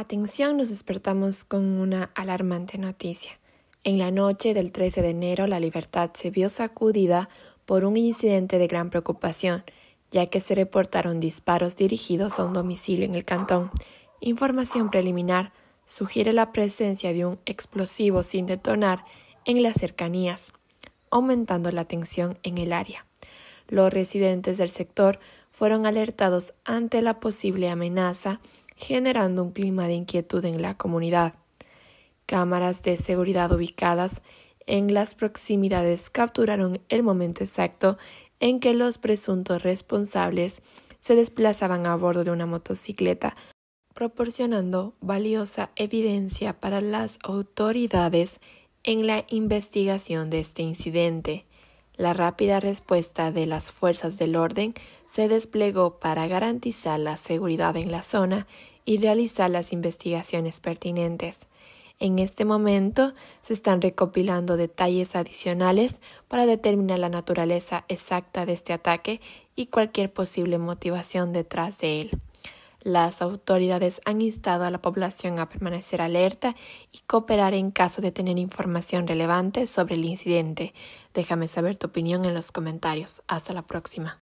Atención, nos despertamos con una alarmante noticia. En la noche del 13 de enero la libertad se vio sacudida por un incidente de gran preocupación, ya que se reportaron disparos dirigidos a un domicilio en el cantón. Información preliminar sugiere la presencia de un explosivo sin detonar en las cercanías, aumentando la tensión en el área. Los residentes del sector fueron alertados ante la posible amenaza generando un clima de inquietud en la comunidad. Cámaras de seguridad ubicadas en las proximidades capturaron el momento exacto en que los presuntos responsables se desplazaban a bordo de una motocicleta, proporcionando valiosa evidencia para las autoridades en la investigación de este incidente. La rápida respuesta de las fuerzas del orden se desplegó para garantizar la seguridad en la zona y realizar las investigaciones pertinentes. En este momento se están recopilando detalles adicionales para determinar la naturaleza exacta de este ataque y cualquier posible motivación detrás de él. Las autoridades han instado a la población a permanecer alerta y cooperar en caso de tener información relevante sobre el incidente. Déjame saber tu opinión en los comentarios. Hasta la próxima.